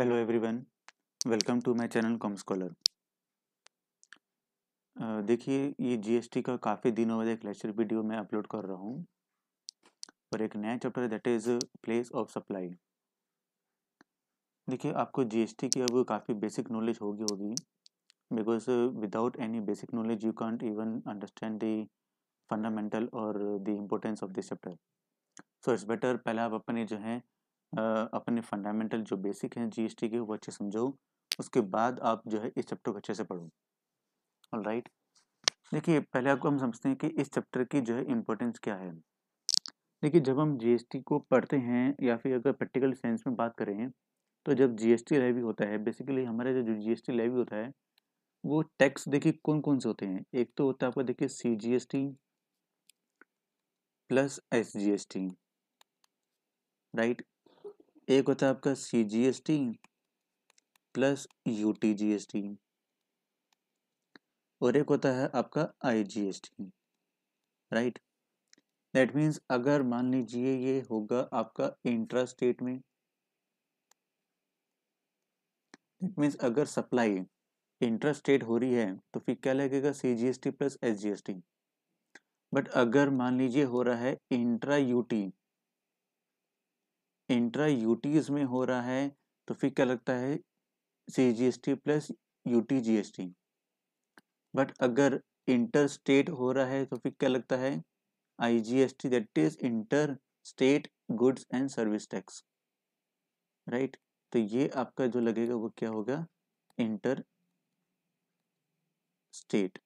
Hello everyone welcome to my channel com scholar देखिए ये GST का काफ़ी दिनों बाद एक लेक्चर वीडियो मैं अपलोड कर रहा हूँ और एक नया chapter that is place of supply देखिए आपको जीएसटी की अब काफ़ी बेसिक नॉलेज होगी होगी because without any basic knowledge you can't even understand the fundamental और the importance of this chapter so it's better पहले आप अपने जो है अपने फंडामेंटल जो बेसिक हैं जीएसटी के वो अच्छे समझो उसके बाद आप जो है इस चैप्टर को अच्छे से पढ़ो राइट देखिए पहले आपको हम समझते हैं कि इस चैप्टर की जो है इम्पोर्टेंस क्या है देखिए जब हम जीएसटी को पढ़ते हैं या फिर अगर प्रैक्टिकल सेंस में बात करें तो जब जीएसटी एस होता है बेसिकली हमारा जो जीएसटी एस होता है वो टैक्स देखिए कौन कौन से होते हैं एक तो होता है आपका देखिए C G S T plus S G S T right एक होता है आपका C G S T plus U T G S T और एक होता है आपका I G S T right that means अगर मान लीजिए ये होगा आपका इंट्रा स्टेट में दैट मीन्स अगर सप्लाई इंट्रा स्टेट हो रही है तो फिर क्या लगेगा C G S T plus S G S T but अगर मान लीजिए हो रहा है इंट्रा यूटी इंट्रा यूटीज में हो रहा है तो फिर क्या लगता है C G S T plus U T G S T but अगर इंटर स्टेट हो रहा है तो फिर क्या लगता है I G S T that is inter state goods and service tax right तो ये आपका जो लगेगा वो क्या होगा इंटर स्टेट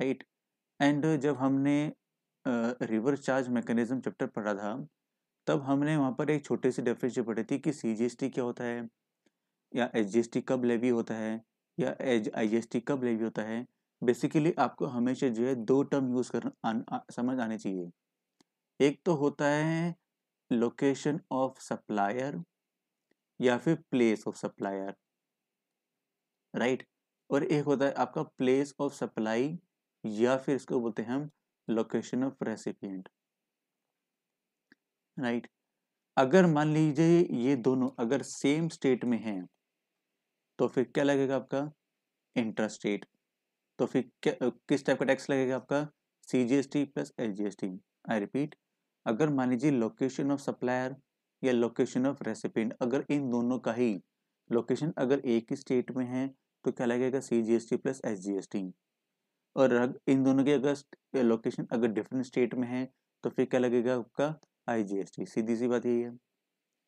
राइट एंड जब हमने रिवर चार्ज मैकेनिज्म चैप्टर पढ़ा था तब हमने वहाँ पर एक छोटे सी डेफिनेशन पढ़ी थी कि सी क्या होता है या एच कब लेवी होता है या एच आई कब लेवी होता है बेसिकली आपको हमेशा जो है दो टर्म यूज़ कर आ, समझ आने चाहिए एक तो होता है लोकेशन ऑफ सप्लायर या फिर प्लेस ऑफ सप्लायर राइट और एक होता है आपका प्लेस ऑफ सप्लाई या फिर इसको बोलते हैं हम लोकेशन ऑफ रेसिपियंट राइट अगर मान लीजिए ये दोनों अगर सेम स्टेट में हैं तो फिर क्या लगेगा आपका इंटरस्टेट तो फिर क्या किस टाइप का टैक्स लगेगा आपका C G S T plus H G S T I repeat अगर मान लीजिए लोकेशन ऑफ सप्लायर या लोकेशन ऑफ रेसिपेंट अगर इन दोनों का ही लोकेशन अगर एक ही स्टेट में है तो क्या लगेगा C G S T plus H G S T और इन दोनों के अगर लोकेशन अगर डिफरेंट स्टेट में है तो फिर क्या लगेगा आपका आईजीएसटी सीधी सी बात यही है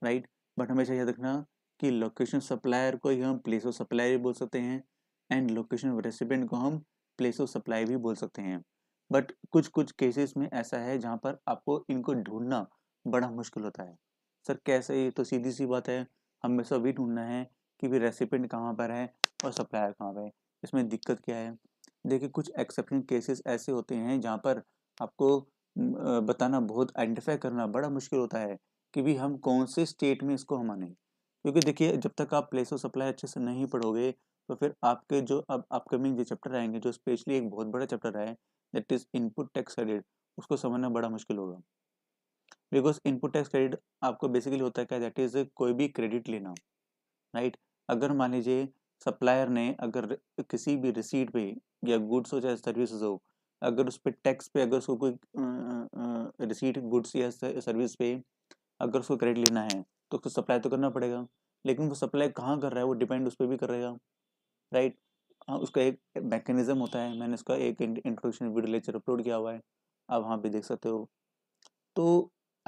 राइट बट हमेशा याद रखना कि लोकेशन सप्लायर को ही हम प्लेस ऑफ सप्लाई भी बोल सकते हैं एंड लोकेशन रेसिपेंट को हम प्लेस ऑफ सप्लाई भी बोल सकते हैं बट कुछ कुछ केसेस में ऐसा है जहाँ पर आपको इनको ढूंढना बड़ा मुश्किल होता है सर कैसे ये तो सीधी सी बात है हमेशा भी ढूंढना है कि भी रेसिपेंट कहाँ पर है और सप्लायर कहाँ पर है इसमें दिक्कत क्या है देखिए कुछ एक्सेप्शन केसेस ऐसे होते हैं जहाँ पर आपको बताना बहुत आइडेंटिफाई करना बड़ा मुश्किल होता है कि भी हम कौन से स्टेट में इसको हम आने क्योंकि देखिए जब तक आप प्लेस ऑफ सप्लाई अच्छे से नहीं पढ़ोगे तो फिर आपके जो अब अपकमिंग जो चैप्टर आएंगे जो स्पेशली एक बहुत बड़ा चैप्टर है that is input tax credit उसको समझना बड़ा मुश्किल होगा बिकॉज इनपुट टैक्स क्रेडिट आपको बेसिकली होता है क्या दैट इज कोई भी क्रेडिट लेना राइट right? अगर मान लीजिए सप्लायर ने अगर किसी भी रिसीट पे या गुड्स हो चाहे सर्विसेज हो अगर उस पर टैक्स पे अगर उसको कोई रिसीट गुड्स या सर्विस पे अगर उसको क्रेडिट लेना है तो उसको सप्लाई तो करना पड़ेगा लेकिन वो सप्लाई कहाँ कर रहा है वो डिपेंड उस पर भी करेगा राइट हाँ उसका एक मैकेनिज़म होता है मैंने उसका एक इंट्रोडक्शन वीडियो लेक्चर अपलोड किया हुआ है आप वहाँ भी देख सकते हो तो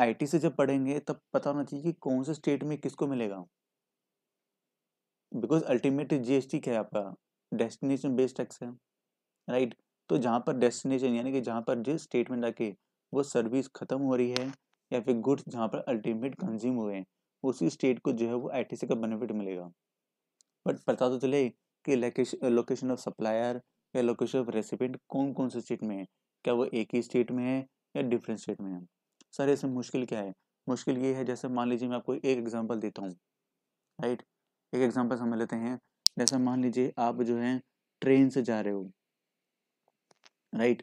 आईटी से जब पढ़ेंगे तब पता होना चाहिए कि कौन से स्टेट में किसको मिलेगा बिकॉज अल्टीमेट जीएसटी क्या है आपका डेस्टिनेशन बेस्ड टैक्स है राइट तो जहाँ पर डेस्टिनेशन यानी कि जहाँ पर जिस स्टेट में जाके वो सर्विस ख़त्म हो रही है या फिर गुड्स जहाँ पर अल्टीमेट कंज्यूम हुए हैं उसी स्टेट को जो है वो आई का बेनिफिट मिलेगा बट पता तो चले कि लोकेशन ऑफ सप्लायर या लोकेशन ऑफ रेसिपेंट कौन कौन से स्टेट में है क्या वो एक ही स्टेट में है या डिफरेंट स्टेट में है सर इसमें मुश्किल क्या है मुश्किल ये है जैसे मान लीजिए मैं आपको एक एग्जाम्पल देता हूँ राइट एक एग्जांपल समझ लेते हैं जैसा मान लीजिए आप जो है ट्रेन से जा रहे हो राइट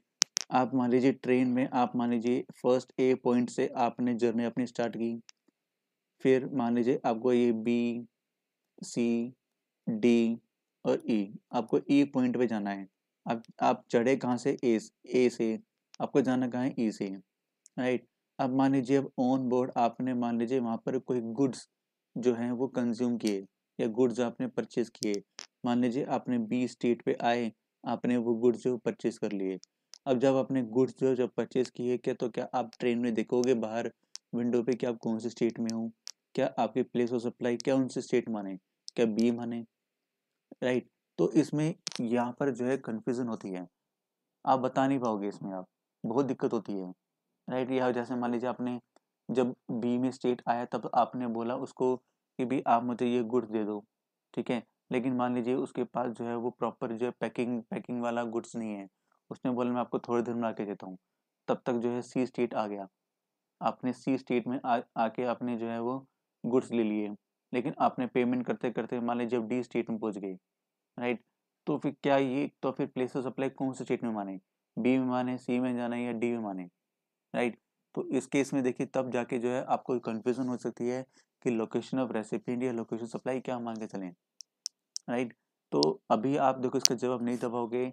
आप मान लीजिए ट्रेन में आप मान लीजिए फर्स्ट ए पॉइंट से आपने जर्नी अपनी स्टार्ट की फिर मान लीजिए आपको ये बी सी डी और ई e, आपको ई e पॉइंट पे जाना है आप आप चढ़े कहाँ से ए ए से आपको जाना कहाँ है ई e से राइट अब मान लीजिए अब ऑन बोर्ड आपने मान लीजिए वहाँ पर कोई गुड्स जो हैं वो कंज्यूम किए या गुड्स आपने परचेज किए मान लीजिए आपने बी स्टेट पे आए आपने वो गुड्स जो परचेज कर लिए अब जब आपने गुड्स जो जब परचेज किए क्या तो क्या आप ट्रेन में देखोगे बाहर विंडो पे कि आप कौन से स्टेट में हो क्या आपके प्लेस ऑफ सप्लाई क्या उनसे स्टेट माने क्या बी माने राइट तो इसमें यहाँ पर जो है कन्फ्यूज़न होती है आप बता नहीं पाओगे इसमें आप बहुत दिक्कत होती है राइट यहाँ जैसे मान लीजिए आपने जब बी में स्टेट आया तब आपने बोला उसको कि भी आप मुझे ये गुड्स दे दो ठीक है लेकिन मान लीजिए उसके पास जो है वो प्रॉपर जो है पैकिंग पैकिंग वाला गुड्स नहीं है उसने बोला मैं आपको थोड़ी देर में आके देता हूँ तब तक जो है सी स्टेट आ गया आपने सी स्टेट में आ आके आपने जो है वो गुड्स ले लिए लेकिन आपने पेमेंट करते करते मान लीजिए जब डी स्टेट में पहुँच गए राइट तो फिर क्या ये तो फिर प्लेस ऑफ सप्लाई कौन से स्टेट में माने बी में माने सी में जाना है या डी में माने राइट तो इस केस में देखिए तब जाके जो है आपको कन्फ्यूज़न हो सकती है कि लोकेशन ऑफ रेसिपेंट या लोकेशन सप्लाई क्या मांगे चले चलें राइट तो अभी आप देखो इसका जवाब नहीं दबाओगे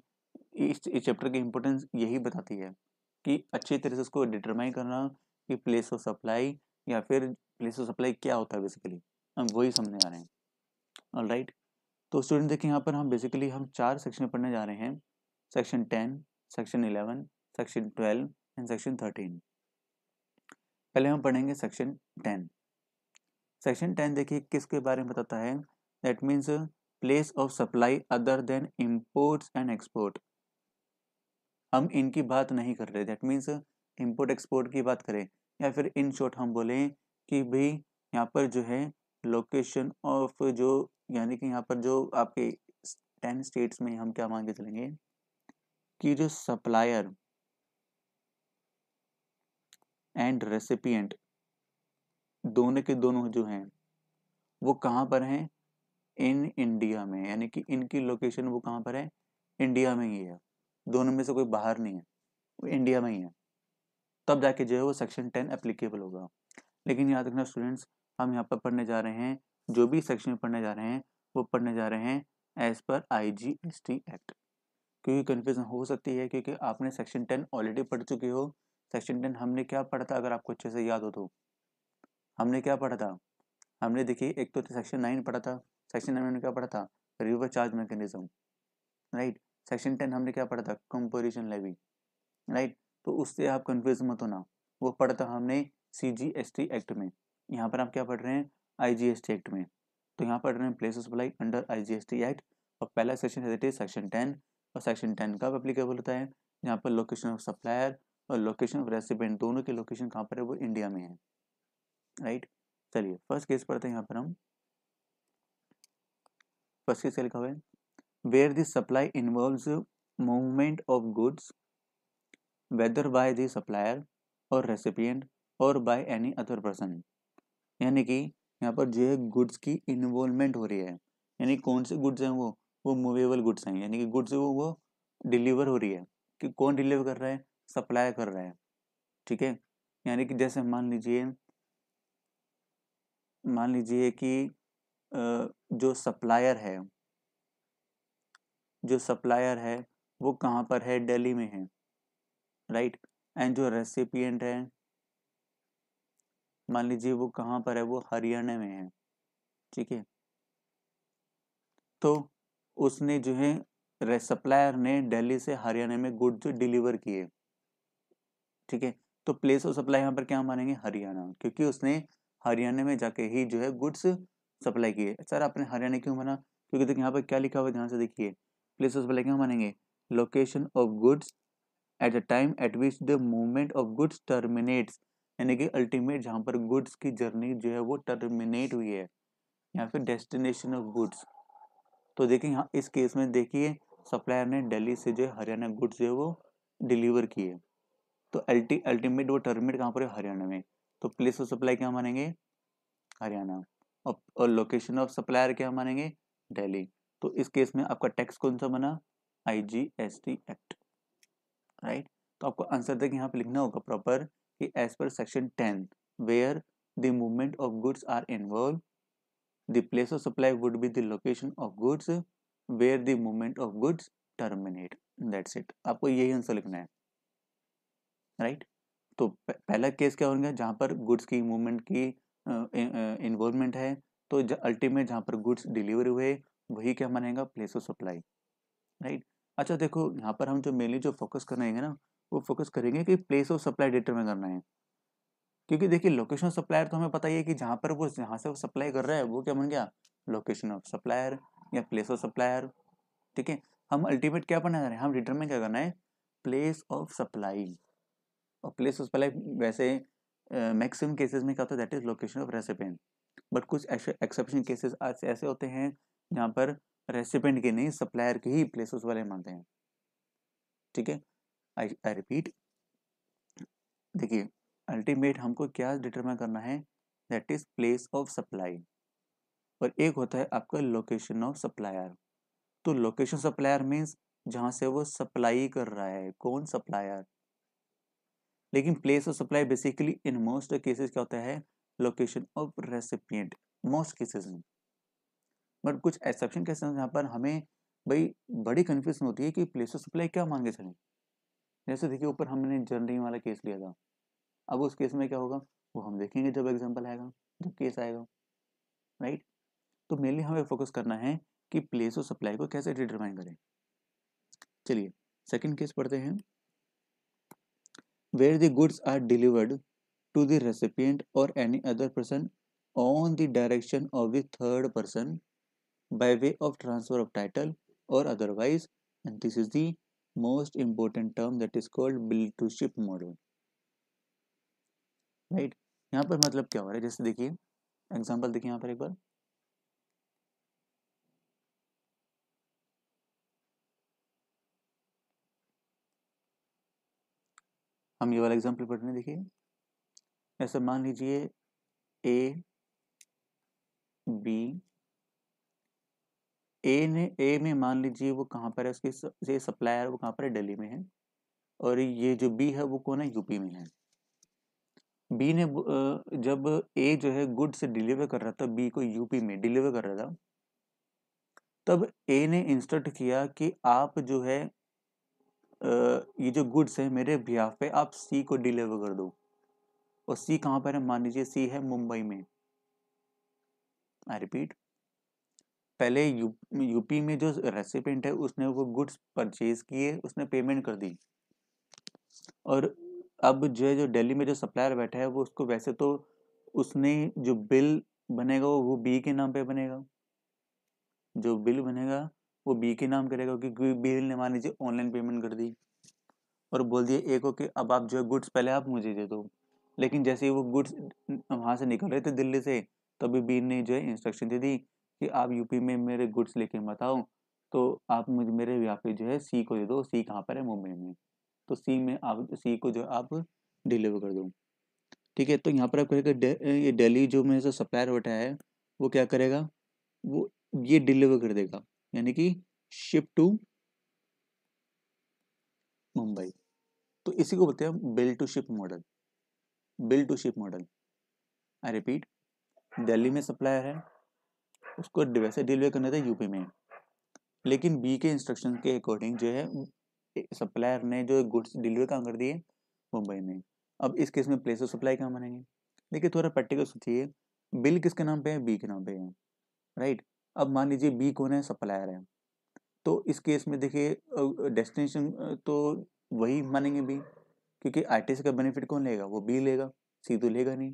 इस चैप्टर की इम्पोर्टेंस यही बताती है कि अच्छी तरह से उसको डिटरमाइन करना कि प्लेस ऑफ सप्लाई या फिर प्लेस ऑफ सप्लाई क्या होता है बेसिकली हम वही समझने आ रहे हैं ऑल राइट तो स्टूडेंट देखिए यहाँ पर हम बेसिकली हम चार सेक्शन पढ़ने जा रहे हैं section ten section eleven section twelve and section thirteen पहले हम पढ़ेंगे सेक्शन टेन सेक्शन टेन देखिए किसके बारे में बताता है that means place of supply other than imports and export हम इनकी बात नहीं कर रहे दैट मीन्स इम्पोर्ट एक्सपोर्ट की बात करें या फिर इन शॉर्ट हम बोलें कि भाई यहाँ पर जो है लोकेशन ऑफ जो यानी कि यहाँ पर जो आपके टेन स्टेट्स में हम क्या मांगे चलेंगे कि जो सप्लायर एंड रेसिपियंट दोनों के दोनों जो हैं वो कहाँ पर हैं इन इंडिया में यानी कि इनकी लोकेशन वो कहाँ पर है इंडिया में ही है दोनों में से कोई बाहर नहीं है वो इंडिया में ही है तब जाके जो है वो सेक्शन टेन अप्लीकेबल होगा लेकिन याद रखना स्टूडेंट्स हम यहाँ पर पढ़ने जा रहे हैं जो भी सेक्शन में पढ़ने जा रहे हैं वो पढ़ने जा रहे हैं एज पर I G S T act क्योंकि कन्फ्यूज़न हो सकती है क्योंकि आपने सेक्शन टेन ऑलरेडी पढ़ चुके हो सेक्शन टेन हमने क्या पढ़ा था अगर आपको अच्छे से याद हो तो हमने क्या पढ़ा था हमने देखिए एक तो सेक्शन नाइन पढ़ा था सेक्शन नाइन हमने क्या पढ़ा था reverse charge mechanism right section ten हमने क्या पढ़ा था कंपोजिशन लेवी राइट तो उससे आप कन्फ्यूज मत होना वो पढ़ा था हमने C G S T act में यहाँ पर आप क्या पढ़ रहे हैं I G S T act में तो यहाँ पढ़ रहे हैं place supply under I G S T act और पहला सेक्शन है सेक्शन टेन और सेक्शन टेन कब अप्लीकेबल होता है यहाँ पर लोकेशन ऑफ सप्लायर और लोकेशन ऑफ रेसिपेंट दोनों की लोकेशन कहाँ पर है वो इंडिया में है राइट चलिए फर्स्ट केस पढ़ते हैं यहाँ पर हम फर्स्ट केस लिखा हुआ है where this supply involve movement of goods whether by the supplier और रेसिपियंट और बाय एनी अदर पर्सन यानी कि यहाँ पर जो है गुड्स की इन्वॉल्वमेंट हो रही है यानी कौन से गुड्स हैं वो वो मूवेबल गुड्स हैं यानी कि गुड्स वो वो डिलीवर हो रही है कि कौन डिलीवर कर रहा है सप्लाई कर रहा है ठीक है यानी कि जैसे मान लीजिए मान लीजिए कि जो सप्लायर है जो सप्लायर है वो कहाँ पर है दिल्ली में है राइट एंड जो रेसिपियंट है मान लीजिए वो कहाँ पर है वो हरियाणा में है ठीक है तो उसने जो है सप्लायर ने दिल्ली से हरियाणा में गुड जो डिलीवर किए ठीक है तो प्लेस ऑफ सप्लाई यहाँ पर क्या मानेंगे हरियाणा क्योंकि उसने हरियाणा में जाके ही जो है गुड्स सप्लाई किए सर आपने हरियाणा क्यों माना क्योंकि देखिए यहाँ पर क्या लिखा हुआ है ध्यान से देखिए प्लेस ऑफ सप्लाई क्यों मानेंगे location of goods at the time at which the movement of goods terminates यानी कि अल्टीमेट जहाँ पर गुड्स की जर्नी जो है वो टर्मिनेट हुई है या फिर डेस्टिनेशन ऑफ गुड्स तो देखिए यहाँ इस केस में देखिए सप्लायर ने दिल्ली से जो है हरियाणा गुड्स जो है वो डिलीवर किए तो अल्टी अल्टीमेट वो टर्मिनेट कहाँ पर है हरियाणा में तो प्लेस ऑफ सप्लाई क्या मानेंगे हरियाणा और लोकेशन ऑफ सप्लायर क्या मानेंगे दिल्ली तो इस केस में आपका टैक्स कौन सा बना आईजीएसटी एक्ट राइट तो आपको आंसर तक यहाँ पे लिखना होगा प्रॉपर कि एज पर section ten where the movement of goods are involve the place of supply would be the location of goods where the movement of goods terminate that's it आपको यही आंसर लिखना है राइट right? तो पहला case क्या होगा जहाँ पर गुड्स की मूवमेंट की इन्वॉल्वमेंट है तो अल्टीमेट जहाँ पर गुड्स डिलीवर हुए वही क्या मानेगा प्लेस ऑफ सप्लाई राइट अच्छा देखो यहाँ पर हम जो मेनली जो फोकस करेंगे ना वो फोकस करेंगे कि प्लेस ऑफ सप्लाई डिटरमिन करना है क्योंकि देखिए लोकेशन सप्लायर तो हमें पता ही है कि जहाँ पर वो जहाँ से वो सप्लाई कर रहा है वो क्या बन गया लोकेशन ऑफ सप्लायर या प्लेस ऑफ सप्लायर ठीक है हम अल्टीमेट क्या बना रहे हैं हम डिटरमिन क्या करना है प्लेस ऑफ सप्लाई और प्लेस उस पहले वैसे मैक्सिमम uh, केसेस में क्या होता है that is location of recipient but कुछ एक्सेप्शन केसेस ऐसे होते हैं जहाँ पर रेसिपेंट के नहीं सप्लायर के ही प्लेसेस वाले मानते हैं ठीक है आई आई रिपीट देखिए अल्टीमेट हमको क्या डिटरमाइन करना है that is place of supply और एक होता है आपका लोकेशन ऑफ सप्लायर तो लोकेशन सप्लायर मीन्स जहाँ से वो सप्लाई कर रहा है कौन सप्लायर लेकिन place of supply basically in most cases क्या होता है location of recipient most cases में बट कुछ एक्सेप्शन केसेस हैं जहाँ पर हमें भाई बड़ी कन्फ्यूजन होती है कि प्लेस ऑफ सप्लाई क्या मांगे चले जैसे देखिए ऊपर हमने जर्नरी वाला केस लिया था अब उस केस में क्या होगा वो हम देखेंगे जब एग्जाम्पल आएगा जब केस आएगा राइट तो मेनली हमें फोकस करना है कि प्लेस ऑफ सप्लाई को कैसे डिटरमाइन करें चलिए सेकेंड केस पढ़ते हैं where the goods are delivered to the recipient or any other person on the direction of the third person by way of transfer of title or otherwise and this is the most important term that is called bill to ship model right? यहाँ पर मतलब क्या हो रहा है जैसे देखिए example देखिए यहाँ पर एक बार हम ये वाला एग्जाम्पल पढ़ने देखिए ऐसा मान लीजिए ए बी ए ने ए में मान लीजिए वो कहाँ पर है उसके ये सप्लायर वो कहाँ पर है दिल्ली में है और ये जो बी है वो कौन है यूपी में है बी ने जब ए जो है गुड से डिलीवर कर रहा था बी को यूपी में डिलीवर कर रहा था तब ए ने इंस्ट्रक्ट किया कि आप जो है ये जो गुड्स है मेरे बिहाफ पे आप सी को डिलीवर कर दो और सी कहाँ पर है मान लीजिए सी है मुंबई में आई रिपीट पहले यू, यूपी में जो रेसिपेंट है उसने वो गुड्स परचेज किए उसने पेमेंट कर दी और अब जो है जो दिल्ली में जो सप्लायर बैठा है वो उसको वैसे तो उसने जो बिल बनेगा वो बी के नाम पे बनेगा जो बिल बनेगा वो बी के नाम करेगा क्योंकि बी ने मान लीजिए ऑनलाइन पेमेंट कर दी और बोल दिए ए को कि अब आप जो है गुड्स पहले आप मुझे दे दो लेकिन जैसे ही वो गुड्स वहाँ से निकल रहे थे दिल्ली से तभी बी ने जो है इंस्ट्रक्शन दे दी कि आप यूपी में मेरे गुड्स लेके मत आओ तो आप मुझे मेरे यहाँ पे जो है सी को दे दो सी कहाँ पर है मुंबई में तो सी में आप सी को जो आप डिलीवर कर दो ठीक है तो यहाँ पर आप कहेगा ये डेली जो मेरे से सप्लायर बैठा है वो क्या करेगा वो ये डिलीवर कर देगा यानी कि शिप टू मुंबई तो इसी को बोलते हैं bill to ship model bill to ship model I repeat Delhi में सप्लायर है उसको वैसे डिलीवर करना था यूपी में लेकिन बी के इंस्ट्रक्शन के अकॉर्डिंग जो है सप्लायर ने जो गुड्स डिलीवर कहाँ कर दिए मुंबई में अब इस केस में प्लेस ऑफ सप्लाई कहाँ बनेंगे देखिए थोड़ा प्रैक्टिकल सोचिए बिल किसके नाम पे है बी के नाम पे है राइट अब मान लीजिए बी कौन है सप्लायर है तो इस केस में देखिए डेस्टिनेशन तो वही मानेंगे बी क्योंकि आर्टिस्ट का बेनिफिट कौन लेगा वो बी लेगा सी तो लेगा नहीं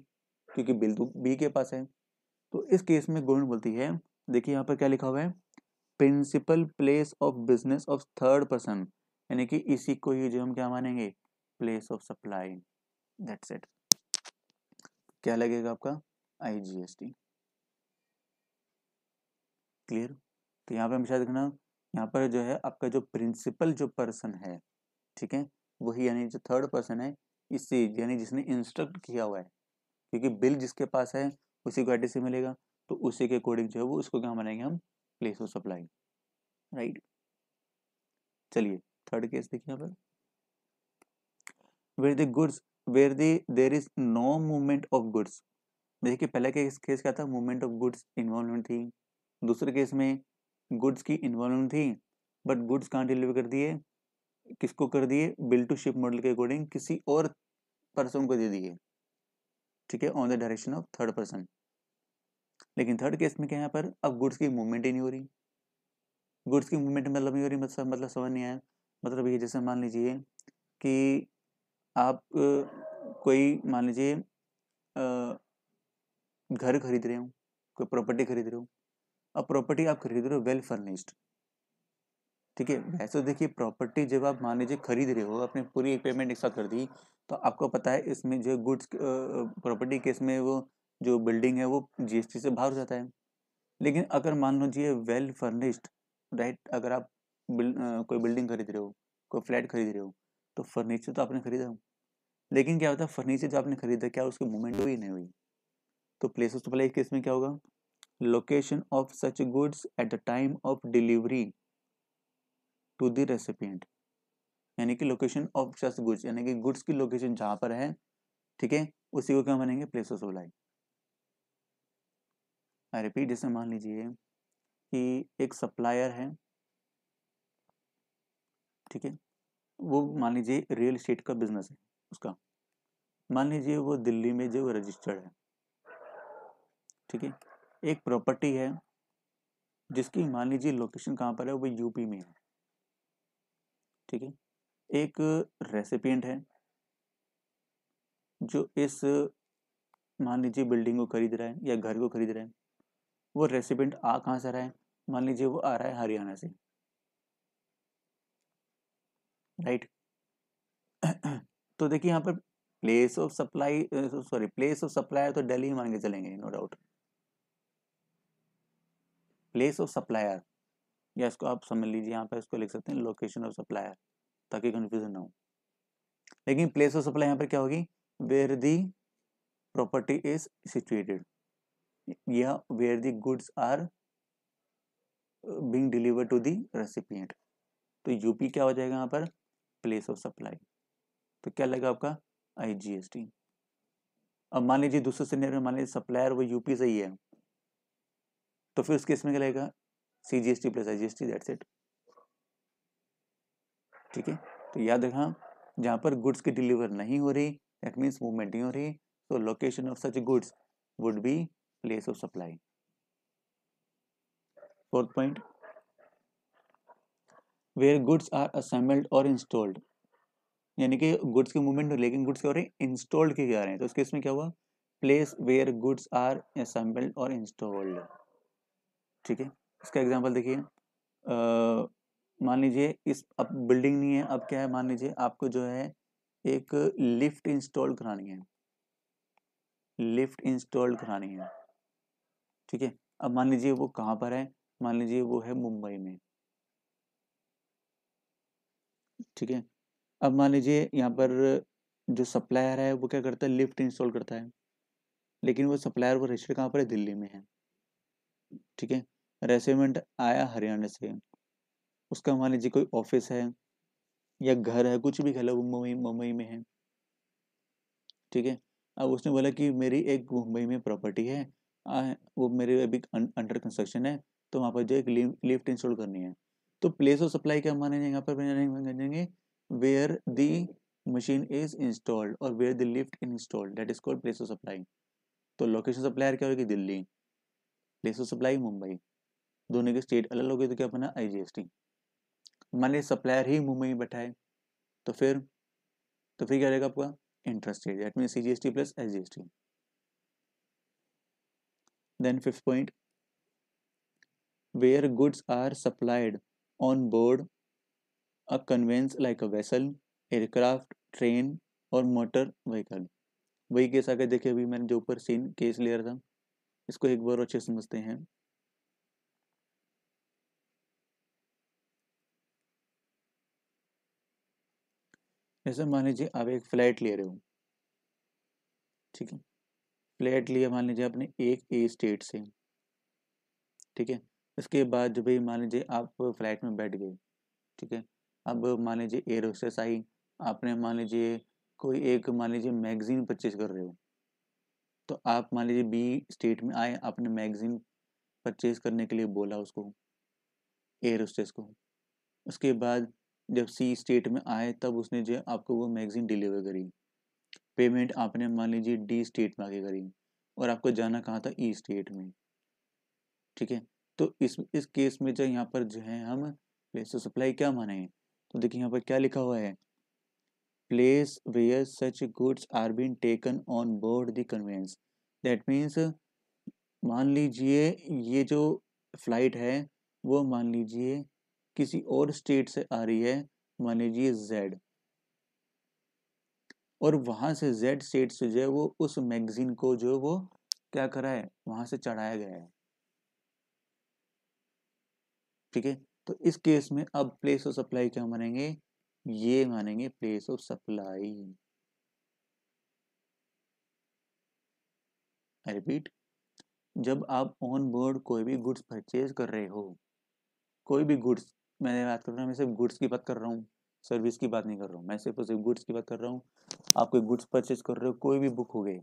क्योंकि बिल तो बी के पास है तो इस केस में गवर्नमेंट बोलती है देखिए यहाँ पर क्या लिखा हुआ है principal place of business of third person यानी कि इसी को ही जो हम क्या मानेंगे place of supply that's it क्या लगेगा आपका I G S T clear तो यहाँ पे हमेशा देखना यहाँ पर जो है आपका जो प्रिंसिपल जो पर्सन है ठीक है वही यानी जो थर्ड पर्सन है इससे यानी जिसने इंस्ट्रक्ट किया हुआ है क्योंकि बिल जिसके पास है उसी को एड्रेस मिलेगा तो उसी के अकॉर्डिंग जो है वो उसको क्या बनाएंगे हम प्लेस ऑफ सप्लाई राइट चलिए थर्ड केस देखिए यहाँ पर where the goods where there is no movement of goods देखिए पहले केस केस क्या था मूवमेंट ऑफ गुड्स इन्वॉल्वमेंट थी दूसरे केस में गुड्स की इन्वॉल्वमेंट थी बट गुड्स कहाँ डिलीवर कर दिए किसको कर दिए बिल टू शिप मॉडल के अकॉर्डिंग किसी और पर्सन को दे दिए ठीक है on the direction of third person लेकिन थर्ड केस में क्या यहाँ पर अब गुड्स की मूवमेंट ही नहीं हो रही गुड्स की मूवमेंट मतलब नहीं हो रही मतलब मतलब समझ नहीं आया मतलब ये जैसे मान लीजिए कि आप कोई मान लीजिए घर खरीद रहे हो कोई प्रॉपर्टी खरीद रहे हो अब प्रॉपर्टी आप खरीद रहे हो वेल फर्निश्ड ठीक है हाँ। वैसे तो देखिए प्रॉपर्टी जब आप मान लीजिए खरीद रहे हो आपने पूरी पेमेंट एक साथ कर दी तो आपको पता है इसमें जो गुड्स प्रॉपर्टी केस में वो जो बिल्डिंग है वो जीएसटी से बाहर हो जाता है लेकिन अगर मान लीजिए वेल फर्निश्ड राइट अगर आप बिल, आ, कोई बिल्डिंग खरीद रहे हो कोई फ्लैट खरीद रहे हो तो फर्नीचर तो आपने खरीदा लेकिन क्या होता है फर्नीचर जो आपने खरीदा क्या उसकी मूवमेंट हुई नहीं हुई तो प्लेस ऑफ सप्लाई केस में क्या होगा location of such goods at the time of delivery to the recipient यानी कि लोकेशन ऑफ सच गुड्स यानी कि गुड्स की लोकेशन जहां पर है ठीक है उसी को क्या मानेंगे place of supply I repeat जैसे मान लीजिए कि एक सप्लायर है ठीक है वो मान लीजिए रियल स्टेट का बिजनेस है उसका मान लीजिए वो दिल्ली में जो रजिस्टर्ड है ठीक है एक प्रॉपर्टी है जिसकी मान लीजिए लोकेशन कहाँ पर है वो यूपी में है ठीक है एक रेसिपिएंट है जो इस मान लीजिए बिल्डिंग को खरीद रहा है या घर को खरीद रहा है वो रेसिपेंट आ कहाँ से रहा है मान लीजिए वो आ रहा है हरियाणा से राइट तो देखिए यहाँ पर place of supply sorry place of supply तो दिल्ली मान के चलेंगे no doubt place of supplier या इसको आप समझ लीजिए यहाँ पर इसको लिख सकते हैं लोकेशन ऑफ सप्लायर ताकि कन्फ्यूजन ना हो लेकिन प्लेस ऑफ सप्लाई यहाँ पर क्या होगी where the property is situated या where the goods are being deliver to the recipient तो यूपी क्या हो जाएगा यहाँ पर प्लेस ऑफ सप्लाई तो क्या लगेगा आपका आईजीएसटी अब मान लीजिए दूसरे सिनेरियो मान लीजिए सप्लायर वो यूपी से ही है तो फिर उस केस में क्या लगेगा C G S T plus I G S T that's it ठीक है तो याद रखना जहाँ पर गुड्स की डिलीवर नहीं हो रही दैट मीन्स मूवमेंट नहीं हो रही तो location of such goods would be place of supply fourth point where goods are assembled और इंस्टॉल्ड यानी कि गुड्स की मूवमेंट हो लेकिन गुड्स क्या हो रहे हैं इंस्टॉल्ड किए जा रहे हैं तो उसके इसमें क्या हुआ place where goods are assembled और इंस्टॉल्ड ठीक है इसका एग्जाम्पल देखिए मान लीजिए इस अब बिल्डिंग नहीं है अब क्या है मान लीजिए आपको जो है एक लिफ्ट इंस्टॉल करानी है लिफ्ट इंस्टॉल करानी है ठीक है अब मान लीजिए वो कहाँ पर है मान लीजिए वो है मुंबई में ठीक है अब मान लीजिए यहाँ पर जो सप्लायर है वो क्या करता है लिफ्ट इंस्टॉल करता है लेकिन वो सप्लायर वो रजिस्टर कहाँ पर है दिल्ली में है ठीक है रेसिमेंट आया हरियाणा से उसका मान लीजिए कोई ऑफिस है या घर है कुछ भी खेला वो मुंबई मुंबई में है ठीक है अब उसने बोला कि मेरी एक मुंबई में प्रॉपर्टी है आ, वो मेरे अभी अंडर कंस्ट्रक्शन है तो वहाँ पर जो एक लिफ्ट इंस्टॉल करनी है तो प्लेस ऑफ सप्लाई क्या माने यहाँ पर जाएंगे where the machine is installed और where the lift installed that is called place of supply तो लोकेशन सप्लायर क्या होगी Delhi place of supply Mumbai दोनों के स्टेट अलग हो गए तो क्या बना आई जी एस टी मान लीजिए सप्लायर ही मुंबई में बैठा है तो फिर तो फिर क्या रहेगा आपका interest state that mean C G S T plus S G S T then fifth point where goods are supplied on board a conveyance like a vessel aircraft train और मोटर व्हीकल वही case आगे देखिए अभी मैंने जो ऊपर scene case लिया था इसको एक बार अच्छे समझते हैं जैसे मान लीजिए आप एक फ्लैट ले रहे हो ठीक है फ्लैट लिया मान लीजिए आपने एक ए स्टेट से ठीक है इसके बाद जो भाई मान लीजिए आप फ्लैट में बैठ गए ठीक है अब मान लीजिए एयर होस्टेस आई आपने मान लीजिए कोई एक मान लीजिए मैगजीन परचेज कर रहे हो तो आप मान लीजिए बी स्टेट में आए आपने मैगजीन परचेज करने के लिए बोला उसको एयर होस्टेस को उसके बाद जब सी स्टेट में आए तब उसने जो है आपको वो मैगजीन डिलीवर करी पेमेंट आपने मान लीजिए डी स्टेट में आके करी और आपको जाना कहाँ था ई e स्टेट में ठीक है तो इस इस केस में जो यहाँ पर जो है हम प्लेस ऑफ सप्लाई क्या माने तो देखिए यहाँ पर क्या लिखा हुआ है place where such goods are been taken on board the conveyance that means मान लीजिए ये जो फ्लाइट है वो मान लीजिए किसी और स्टेट से आ रही है मान लीजिए जेड और वहां से जेड स्टेट से जो है वो उस मैगजीन को जो वो क्या करा है वहां से चढ़ाया गया है ठीक है तो इस केस में अब प्लेस ऑफ सप्लाई क्या मानेंगे ये मानेंगे place of supply I repeat जब आप ऑन बोर्ड कोई भी गुड्स परचेज कर रहे हो कोई भी गुड्स मैं बात कर रहा हूँ मैं सिर्फ गुड्स की बात कर रहा हूँ सर्विस की बात नहीं कर रहा हूँ मैं सिर्फ और सिर्फ गुड्स की बात कर रहा हूँ आप कोई गुड्स परचेज कर रहे हो कोई भी बुक हो गई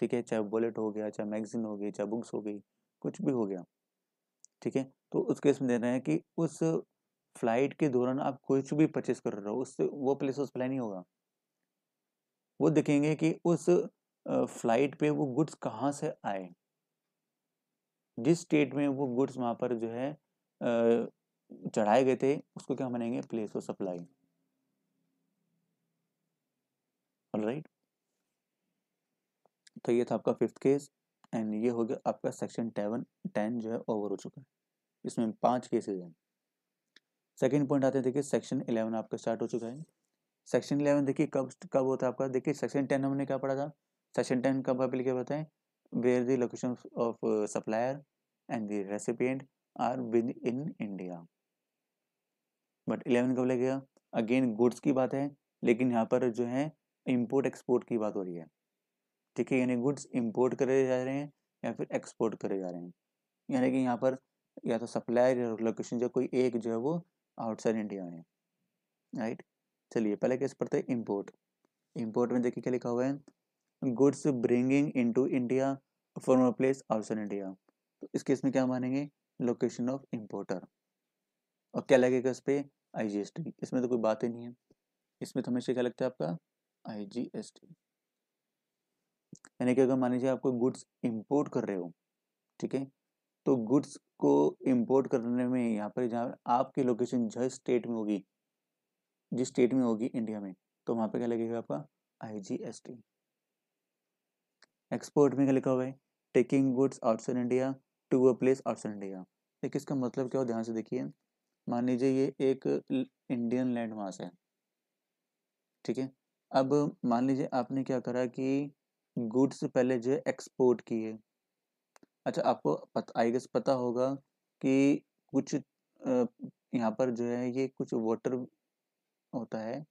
ठीक है चाहे बुलेट हो गया चाहे मैगजीन हो गई चाहे बुक्स हो गई कुछ भी हो गया ठीक है तो उस केस में देना है कि उस फ्लाइट के दौरान आप कुछ भी परचेज कर रहे हो उससे वो प्लेस उस प्लान ही होगा वो देखेंगे कि उस फ्लाइट पे वो गुड्स कहाँ से आए जिस स्टेट में वो गुड्स वहाँ पर जो है चढ़ाए गए थे उसको क्या मानेंगे प्लेस ऑफ सप्लाई राइट तो ये था आपका फिफ्थ केस एंड ये हो गया आपका सेक्शन टेवन टेन जो है ओवर हो चुका है इसमें पांच केसेज हैं सेकंड पॉइंट आते हैं देखिए सेक्शन इलेवन आपका स्टार्ट हो चुका है सेक्शन इलेवन देखिए कब कब होता है आपका देखिए सेक्शन टेन हमने क्या पढ़ा था सेक्शन टेन कब आप लिखे बताएं where the location of supplier and the recipient are within India but eleven कब लगेगा अगेन गुड्स की बात है लेकिन यहाँ पर जो है इम्पोर्ट एक्सपोर्ट की बात हो रही है ठीक है यानी गुड्स इम्पोर्ट करे जा रहे हैं या फिर एक्सपोर्ट करे जा रहे हैं यानी कि यहाँ पर या तो सप्लायर या लोकेशन जो कोई एक जो है वो आउटसाइड इंडिया में राइट चलिए पहले केस पढ़ते हैं इम्पोर्ट इम्पोर्ट में देखिए क्या लिखा हुआ है goods bringing to India from a place outside India तो इस केस में क्या मानेंगे लोकेशन ऑफ इम्पोर्टर और क्या लगेगा इस पर आईजीएसटी इसमें तो कोई बात ही नहीं है इसमें तो हमेशा क्या लगता है आपका आईजीएसटी यानी कि अगर मान लीजिए आप कोई गुड्स इंपोर्ट कर रहे हो ठीक है तो गुड्स को इंपोर्ट करने में यहाँ पर जहाँ आपकी लोकेशन जो स्टेट में होगी जिस स्टेट में होगी इंडिया में तो वहाँ पर क्या लगेगा आपका आई एक्सपोर्ट में क्या लिखा हुआ है taking goods outside India to a place outside India देखिए इसका मतलब क्या हो ध्यान से देखिए मान लीजिए ये एक इंडियन लैंड मास है ठीक है अब मान लीजिए आपने क्या करा कि गुड्स पहले जो है एक्सपोर्ट किए अच्छा आपको पता आई गेस पता होगा कि कुछ यहाँ पर जो है ये कुछ वाटर होता है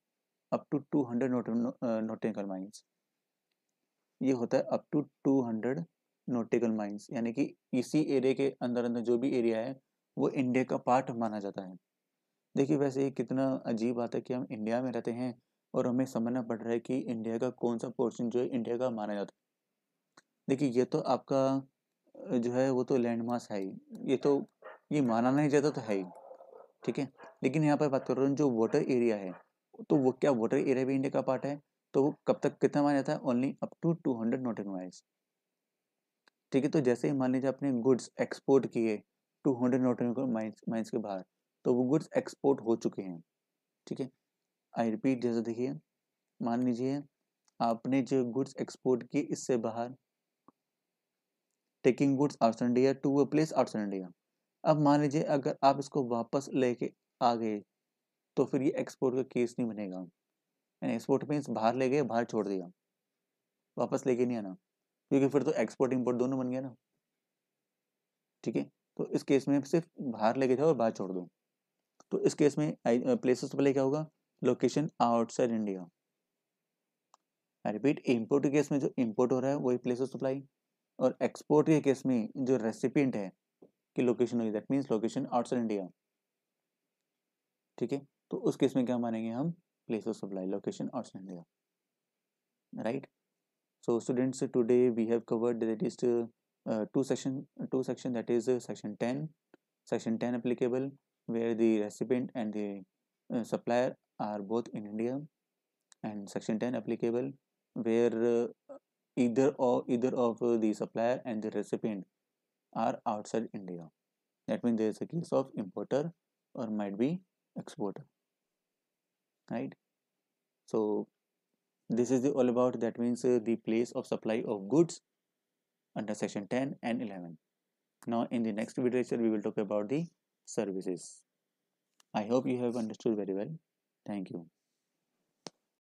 up to two hundred nautical miles ये होता है up to two hundred nautical miles यानी कि इसी एरिया के अंदर अंदर जो भी एरिया है वो इंडिया का पार्ट माना जाता है देखिए वैसे ये कितना अजीब बात है कि हम इंडिया में रहते हैं और हमें समझना पड़ रहा है कि इंडिया का कौन सा पोर्शन जो है इंडिया का माना जाता है देखिए ये तो आपका जो है वो तो लैंड है ही ये तो ये माना नहीं जाता तो है ही ठीक है लेकिन यहाँ पर बात कर रहा हूँ जो वाटर एरिया है तो वो क्या वाटर एरिया भी इंडिया का पार्ट है तो वो कब तक कितना माना जाता है only up to two hundred nautical miles ठीक है तो जैसे ही मान लीजिए आपने गुड्स एक्सपोर्ट किए टू हंड्रेड नोट माइल्स के बाहर तो वो गुड्स एक्सपोर्ट हो चुके हैं ठीक है आई रिपीट जैसे देखिए मान लीजिए आपने जो गुड्स एक्सपोर्ट किए इससे बाहर taking goods outside India to a place outside India अब मान लीजिए अगर आप इसको वापस लेके आ गए तो फिर ये एक्सपोर्ट का केस नहीं बनेगा यानी एक्सपोर्ट मीन्स बाहर ले गए बाहर छोड़ दिया वापस लेके नहीं आना क्योंकि फिर तो एक्सपोर्ट इम्पोर्ट दोनों बन गया ना ठीक है तो इस केस में सिर्फ बाहर लेके जाओ और बाहर छोड़ दो तो इस केस में प्लेसेस पहले क्या होगा location outside India I repeat import case में जो इम्पोर्ट हो रहा है वही प्लेस ऑफ सप्लाई और एक्सपोर्ट के केस में जो रेसिपियंट है कि लोकेशन होगी that means location outside India ठीक है तो उस केस में क्या मानेंगे हम place of supply location outside India right so students today we have covered that is Uh, two section uh, two section that is uh, section 10 section 10 applicable where the recipient and the uh, supplier are both in india and section 10 applicable where uh, either or either of the supplier and the recipient are outside india that means there is a case of importer or might be exporter right so this is the all about that means the place of supply of goods under section 10 and 11 now in the next video lecture we will talk about the services i hope you have understood very well thank you